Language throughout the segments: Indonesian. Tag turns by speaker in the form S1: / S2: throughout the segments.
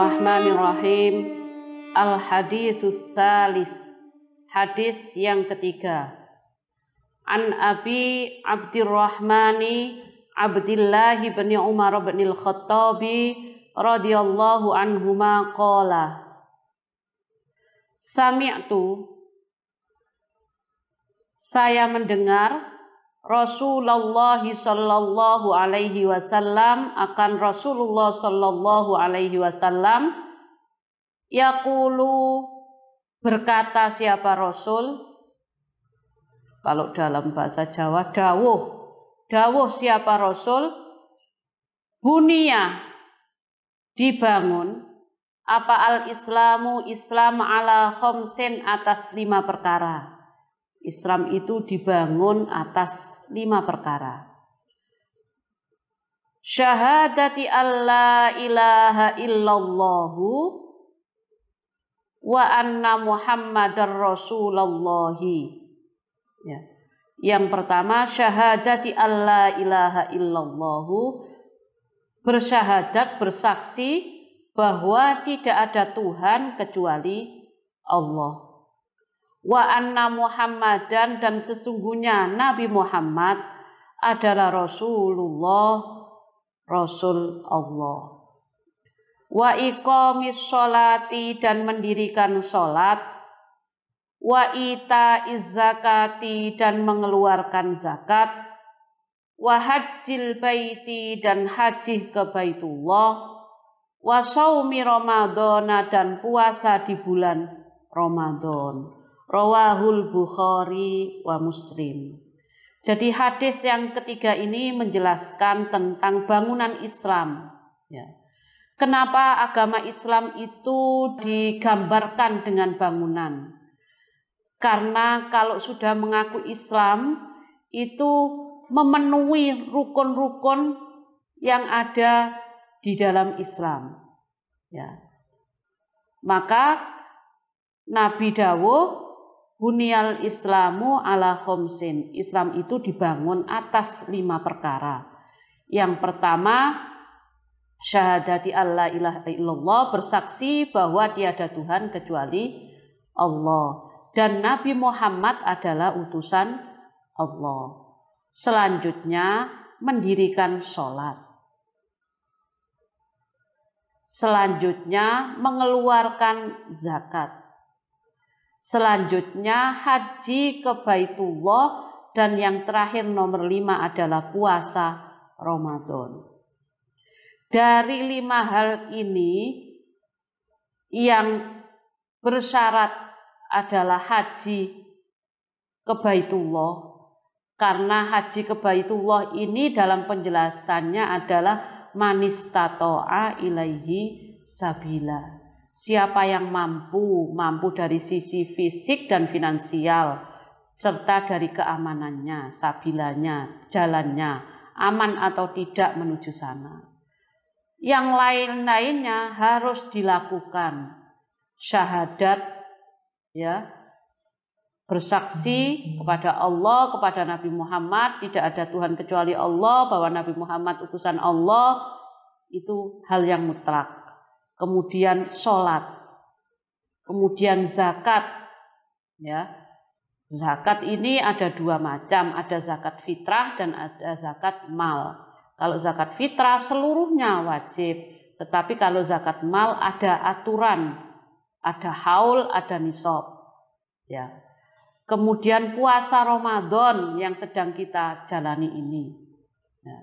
S1: Bismillahirrahmanirrahim. Al-Hadisus Salis. Hadis yang ketiga. An Abi Abdurrahmani Abdullah bin Umar bin Al-Khattabi radhiyallahu anhuma qala Sami'tu Saya mendengar Rasulullah sallallahu alaihi wasallam akan Rasulullah sallallahu alaihi wasallam yaqulu berkata siapa Rasul kalau dalam bahasa Jawa dawuh dawuh siapa Rasul bunia dibangun apa al-islamu islam ala khomsin atas lima perkara Islam itu dibangun atas lima perkara. Syahadati alla ilaha illallahu wa anna muhammadar rasulallahi. Ya. Yang pertama syahadati alla ilaha illallahu bersyahadat bersaksi bahwa tidak ada Tuhan kecuali Allah wa anna Muhammadan dan sesungguhnya Nabi Muhammad adalah Rasulullah Rasul Allah wa iqamis sholati dan mendirikan sholat wa ita zakati dan mengeluarkan zakat wa hajjil baiti dan haji ke Baitullah wa saumi ramadona dan puasa di bulan Ramadan. Rawahul Bukhari wa Muslim. Jadi hadis yang ketiga ini menjelaskan tentang bangunan Islam. Ya. Kenapa agama Islam itu digambarkan dengan bangunan? Karena kalau sudah mengaku Islam itu memenuhi rukun-rukun yang ada di dalam Islam. Ya. Maka Nabi Dawud Bunyal Islamu ala khomsin. Islam itu dibangun atas lima perkara. Yang pertama, syahadati Allah ilaha illallah bersaksi bahwa tiada Tuhan kecuali Allah. Dan Nabi Muhammad adalah utusan Allah. Selanjutnya, mendirikan sholat. Selanjutnya, mengeluarkan zakat Selanjutnya haji ke Baitullah dan yang terakhir nomor lima adalah puasa Ramadan. Dari lima hal ini yang bersyarat adalah haji ke Baitullah karena haji ke Baitullah ini dalam penjelasannya adalah manistatoa ilaihi sabila. Siapa yang mampu, mampu dari sisi fisik dan finansial, serta dari keamanannya, sabilanya, jalannya, aman atau tidak menuju sana. Yang lain-lainnya harus dilakukan. Syahadat, ya, bersaksi kepada Allah, kepada Nabi Muhammad, tidak ada Tuhan kecuali Allah, bahwa Nabi Muhammad utusan Allah, itu hal yang mutlak kemudian sholat, kemudian zakat. Ya, zakat ini ada dua macam, ada zakat fitrah dan ada zakat mal. Kalau zakat fitrah seluruhnya wajib, tetapi kalau zakat mal ada aturan, ada haul, ada nisab. Ya. Kemudian puasa Ramadan yang sedang kita jalani ini. Ya.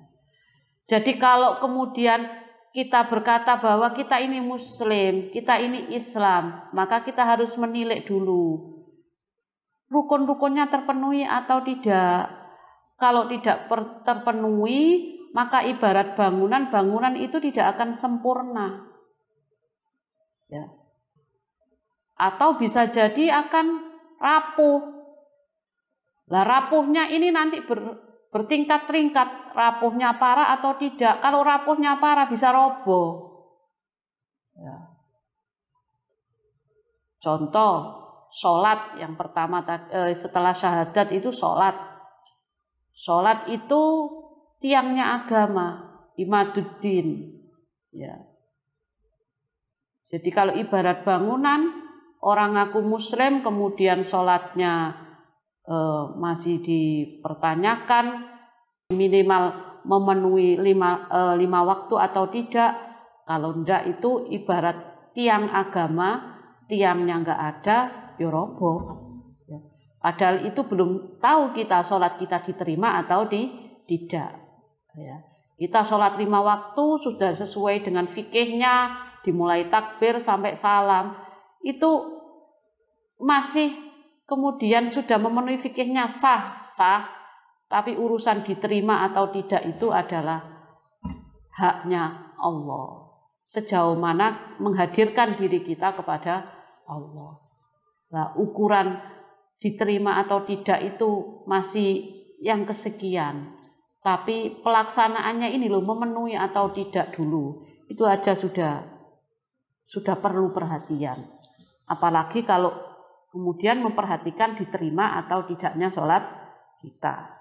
S1: Jadi kalau kemudian kita berkata bahwa kita ini muslim, kita ini Islam, maka kita harus menilik dulu rukun-rukunnya terpenuhi atau tidak. Kalau tidak terpenuhi, maka ibarat bangunan, bangunan itu tidak akan sempurna. Ya. Atau bisa jadi akan rapuh. Lah rapuhnya ini nanti ber, bertingkat-tingkat rapuhnya parah atau tidak. Kalau rapuhnya parah bisa roboh. Ya. Contoh, sholat yang pertama eh, setelah syahadat itu sholat. Sholat itu tiangnya agama, imaduddin. Ya. Jadi kalau ibarat bangunan, orang aku muslim kemudian sholatnya eh, masih dipertanyakan minimal memenuhi lima, eh, lima waktu atau tidak. Kalau tidak itu ibarat tiang agama, tiangnya nggak ada, yorobo. Ya ya. Padahal itu belum tahu kita sholat kita diterima atau di, tidak. Ya. Kita sholat lima waktu sudah sesuai dengan fikihnya, dimulai takbir sampai salam. Itu masih kemudian sudah memenuhi fikihnya sah, sah, tapi urusan diterima atau tidak itu adalah haknya Allah. Sejauh mana menghadirkan diri kita kepada Allah. Nah, ukuran diterima atau tidak itu masih yang kesekian. Tapi pelaksanaannya ini loh memenuhi atau tidak dulu. Itu aja sudah sudah perlu perhatian. Apalagi kalau kemudian memperhatikan diterima atau tidaknya sholat kita.